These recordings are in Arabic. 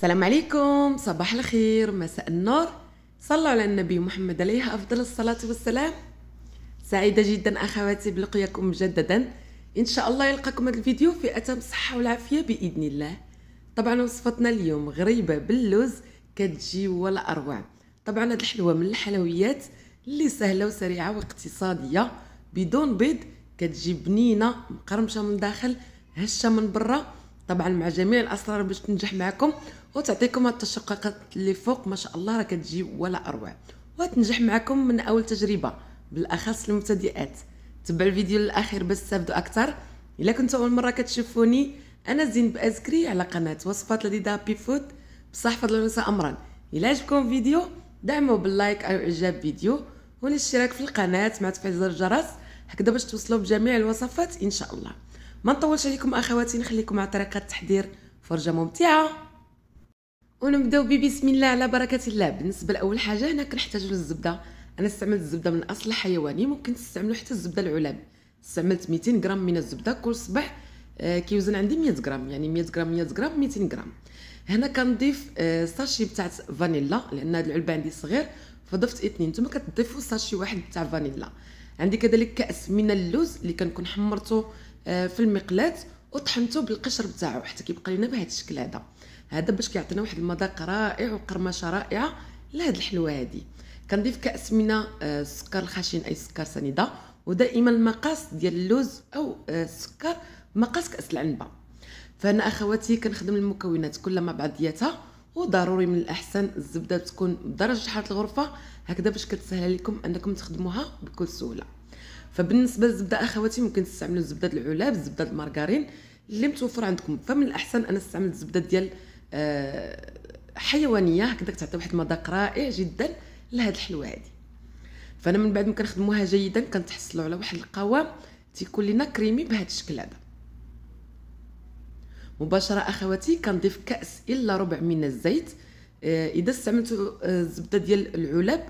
السلام عليكم صباح الخير مساء النور صلوا على النبي محمد عليه أفضل الصلاة والسلام سعيدة جدا أخواتي بلقياكم مجددا إن شاء الله يلقاكم هذا الفيديو في أتم الصحة والعافية بإذن الله طبعا وصفتنا اليوم غريبة باللوز كتجي ولا أروع طبعا هذه الحلوة من الحلويات اللي سهلة وسريعة واقتصادية بدون بيض كتجي بنينة مقرمشة من داخل هشة من برا طبعا مع جميع الأسرار باش تنجح معكم وتعطيكم هاد التشققات اللي فوق ما شاء الله راه كتجي ولا اروع وتنجح معكم من اول تجربه بالاخص المبتدئات تبع الفيديو للاخير باش تستافدوا اكثر الا كنتوا اول مره كتشوفوني انا زين بازكري على قناه وصفات لذيذه هابي فود بصح فضل الله امرا الا عجبكم الفيديو دعموا باللايك او اعجاب فيديو والاشتراك في القناه مع تفعيل زر الجرس هكذا باش توصلوا بجميع الوصفات ان شاء الله ما نطولش عليكم اخواتي نخليكم مع طريقه تحضير فرجه ممتعه ونبداو بسم الله على بركه الله بالنسبه لاول حاجه هنا كنحتاجو للزبده انا استعملت الزبده من اصل حيواني ممكن تستعملوا حتى الزبده العلب استعملت 200 غرام من الزبده كل صباح آه، كيوزن عندي 100 غرام يعني 100 غرام 100 غرام 200 غرام هنا كنضيف آه، ساشي بتاع فانيلا لان هاد العلبه عندي صغير فضفت اثنين نتوما كتضيفوا ساشي واحد تاع فانيلا عندي كذلك كاس من اللوز اللي كنكون حمرته آه، في المقلاه وطحنته بالقشر بتاعه حتى كيبقى لينا بهذا الشكل هذا هذا باش كيعطينا واحد المذاق رائع وقرمشه رائعه لهاد الحلوه هادي كنضيف كاس من السكر آه، الخشن اي سكر سنيده ودائما المقاس ديال اللوز او آه، السكر مقاس كاس العنبه فانا اخواتي كنخدم المكونات كلها مع بعضياتها وضروري من الاحسن الزبده تكون بدرجه حراره الغرفه هكذا باش كتسهل لكم انكم تخدموها بكل سهوله فبالنسبه للزبده اخواتي ممكن تستعملوا زبده العلب زبده المارغرين اللي متوفر عندكم فمن الاحسن انا استعملت الزبده ديال آه، حيوانيه هكذا كتعطي واحد المذاق رائع جدا لهاد الحلوى هادي فانا من بعد ما كنخدموها جيدا كنتحصلوا على واحد القوام تيكون لينا كريمي بهذا الشكل هذا مباشره اخواتي كنضيف كاس الا ربع من الزيت آه، اذا استعملتوا آه، الزبده ديال العلب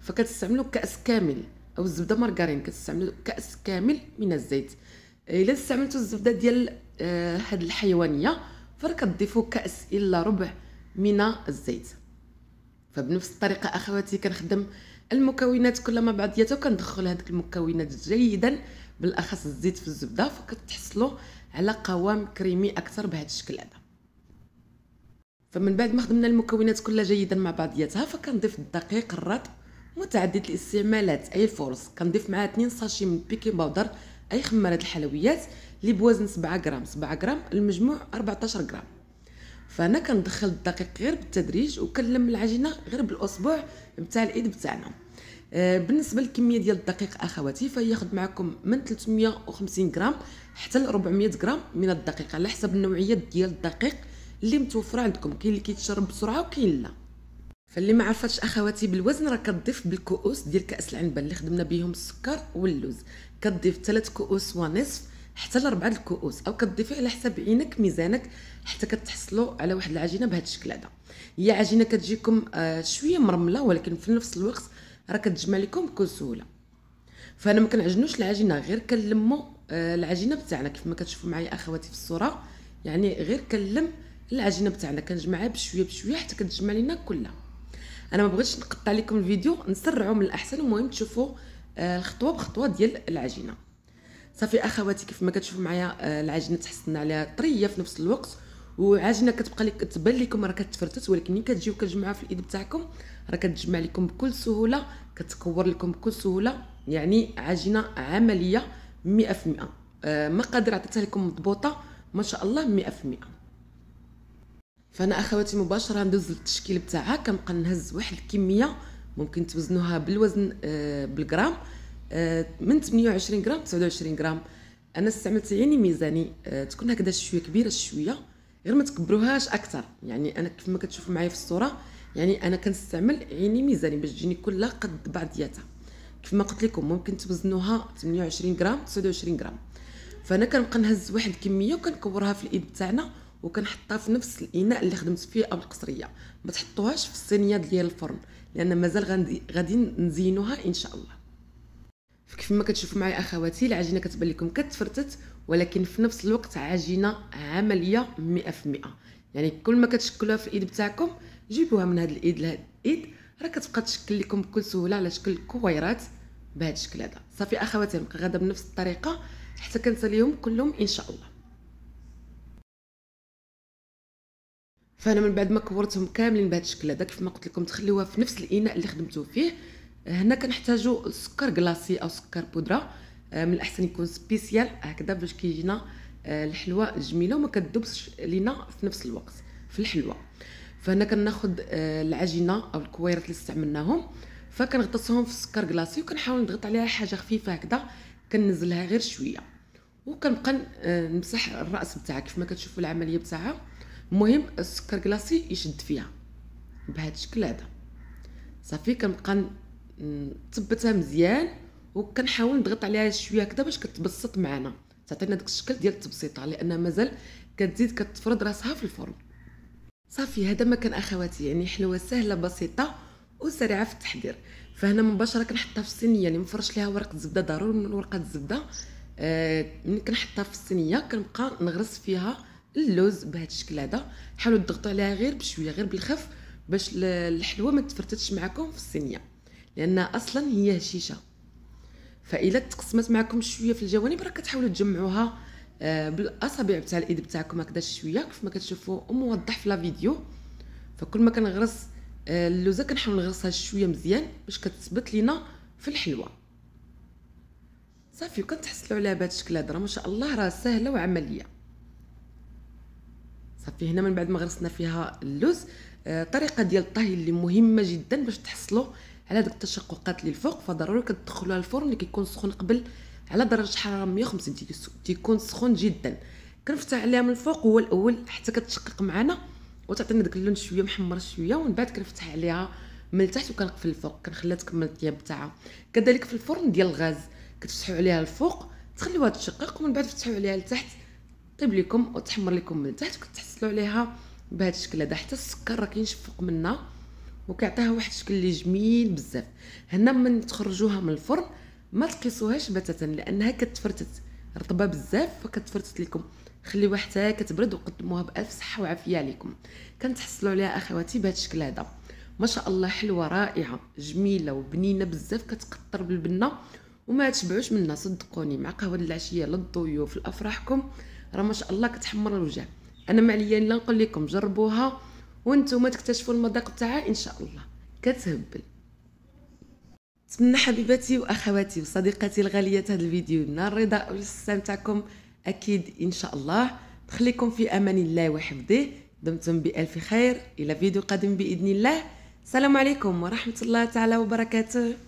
فكتستعملوا كاس كامل او الزبده مارغرين كتستعملوا كاس كامل من الزيت الا استعملتوا الزبده ديال هاد الحيوانيه فكتضيفوا كاس الا ربع من الزيت فبنفس الطريقه اخواتي كنخدم المكونات كلها مع بعضياتها وكندخل هذيك المكونات جيدا بالاخص الزيت في الزبده فكتحصلوا على قوام كريمي اكثر بهذا الشكل هذا فمن بعد ما خدمنا المكونات كلها جيدا مع بعضياتها فكنضيف الدقيق الرطب متعدد الاستعمالات اي فورس كنضيف معاه 2 ساشي من بيكي باودر اي خمارات الحلويات اللي بوزن 7 غرام 7 غرام المجموع 14 غرام فانا كندخل الدقيق غير بالتدريج وكنلم العجينه غير بالاصبع نتاع الايد بتاعنا آه، بالنسبه للكميه ديال الدقيق اخواتي فياخذ معكم من 350 غرام حتى ل 400 غرام من الدقيق على حسب النوعيه ديال الدقيق اللي متوفره عندكم كاين اللي كيتشرب بسرعه وكاين لا فاللي ما عرفتش اخواتي بالوزن راه كتضيف بالكؤوس ديال كاس العنبه اللي خدمنا بهم السكر واللوز كتضيف ثلاث كؤوس ونصف حتى لربعه الكؤوس او كتضيفي على حسب عينك ميزانك حتى كتحصلوا على واحد العجينه بهذا الشكل هذا هي عجينه كتجيكم آه، شويه مرمله ولكن في نفس الوقت راه كتجمع لكم بكل سهوله فانا ما كنعجنوش العجينه غير كنلمو آه، العجينه بتاعنا كيف ما كتشوفوا معايا اخواتي في الصوره يعني غير كنلم العجينه بتاعنا كنجمعها بشويه بشويه حتى كتجمع لينا كلها انا ما بغيتش نقطع لكم الفيديو نسرعوا من الاحسن المهم تشوفوا آه، الخطوه بخطوه ديال العجينه صافي اخواتي كيف ما كتشوفوا معايا آه، العجينه تحسنا عليها طريه في نفس الوقت وعجينه كتبقى لك تبان لكم راه كتفرتت ولكن ملي كتجيو كتجمعوها في الايد بتاعكم راه كتجمع لكم بكل سهوله كتكور لكم بكل سهوله يعني عجينه عمليه 100% آه مقادير عطيتها لكم مضبوطه ما شاء الله 100% فانا اخواتي مباشره ندوز للتشكيل بتاعها كنبقى نهز واحد الكميه ممكن توزنوها بالوزن آه بالغرام من 28 غرام 29 غرام انا استعملت يعني ميزاني آه، تكون هكذا شويه كبيره شويه غير ما تكبروهاش اكثر يعني انا كيف ما كتشوفوا معايا في الصوره يعني انا كنستعمل عيني ميزاني باش تجيني كلها قد بعضياتها كيف ما قلت لكم ممكن توزنوها 28 غرام 29 غرام فانا كنبقى نهز واحد الكميه وكنكورها في الايد تاعنا وكنحطها في نفس الاناء اللي خدمت فيه او القصريه ما تحطوهاش في الصينيه ديال الفرن لان مازال غادي نزينوها ان شاء الله كيف ما كتشوفوا معايا اخواتي العجينه كتبان لكم كتفرتت ولكن في نفس الوقت عجينه عمليه 100% يعني كل ما كتشكلوها في الايد بتاعكم جيبوها من هاد الايد لهاد الايد راه كتبقى تشكل لكم بكل سهوله على شكل كويرات بهذا الشكل هذا صافي اخواتي نبقى غدا بنفس الطريقه حتى كنساليهم كلهم ان شاء الله فانا من بعد ما كورتهم كاملين بهذا الشكل هذا كيف ما قلت لكم تخليوها في نفس الاناء اللي خدمتو فيه هنا كنحتاجو سكر كلاصي او سكر بودره آه، من الاحسن يكون سبيسيال هكذا باش كيجينا آه، الحلوى جميله وما كتذوبش لينا في نفس الوقت في الحلوى فهنا كناخذ آه، العجينه او الكويرات اللي استعملناهم فكنغطسهم في السكر كلاصي وكنحاول نضغط عليها حاجه خفيفه هكذا كنزلها غير شويه وكنبقى نمسح الراس بتاعها كيف ما كتشوفوا العمليه بتاعها المهم السكر كلاصي يشد فيها بهذا الشكل هذا صافي كنبقى نثبتها مزيان وكنحاول نضغط عليها شويه هكذا باش كتبسط معنا تعطينا داك الشكل ديال التبسيطه لان مازال كتزيد كتفرض راسها في الفرن صافي هذا ما كان اخواتي يعني حلوه سهله بسيطه وسريعه في التحضير فهنا مباشره كنحطها في الصينيه يعني مفرش ليها ورقه زبده ضروري من ورقه الزبده آه، ملي كنحطها في الصينيه كنبقى نغرس فيها اللوز بهذا الشكل هذا حاولوا تضغطوا عليها غير بشويه غير بالخف باش الحلوه ما تفرتتش معكم في الصينيه لانها اصلا هي هشيشه فإلا تقسمت معكم شويه في الجوانب راه كتحاولوا تجمعوها آه، بالاصابع تاع الايد تاعكم هكذا شويه كيف ما كتشوفوا موضح في لا فيديو فكل ما كنغرس آه، اللوزه كنحاول نغرسها شويه مزيان باش كتثبت لينا في الحلوه صافي وكنتحصلوا عليها بهذا الشكل هذا ما شاء الله راه سهله وعمليه صافي هنا من بعد ما غرسنا فيها اللوز الطريقه آه، ديال الطهي اللي مهمه جدا باش تحصلوا على ديك التشققات اللي الفوق فضروري كتدخلوها الفرن اللي كيكون سخون قبل على درجه حراره 150 تيكون سخون جدا كنفتح عليها من الفوق هو الاول حتى كتشقق معنا وتعطينا داك اللون شويه محمر شويه ومن بعد كنفتح عليها من التحت وكنقفل الفوق كنخليها تكمل الطياب تاعها كذلك في الفرن ديال الغاز كتفتحوا عليها الفوق تخليوها تشقق ومن بعد تفتحوا عليها لتحت طيب لكم وتحمر لكم من التحت وكتحصلوا عليها بهذا الشكل هذا حتى السكر راه كينشفق منها وكيعطيها واحد الشكل اللي جميل بزاف هنا من تخرجوها من الفرن ما تقيسوهاش بتاتا لانها كتفرتت رطبه بزاف فكتفرتت لكم خليوها حتى كتبرد وقدموها بالف صحه وعافيه عليكم كنتحصلوا عليها اخواتي بهذا الشكل هذا ما شاء الله حلوه رائعه جميله وبنينه بزاف كتقطر بالبنه وما تشبعوش منها صدقوني مع قهوه العشيه للضيوف لافراحكم راه ما شاء الله كتحمر الوجه انا معليا لا الا نقول لكم جربوها وانتم تكتشفوا المذاق تاعها ان شاء الله كتهبل نتمنى حبيباتي واخواتي وصديقاتي الغاليات هذا الفيديو نال الرضا والاستسلام تاعكم اكيد ان شاء الله تخليكم في امان الله وحفظه دمتم بالف خير الى فيديو قادم باذن الله السلام عليكم ورحمه الله تعالى وبركاته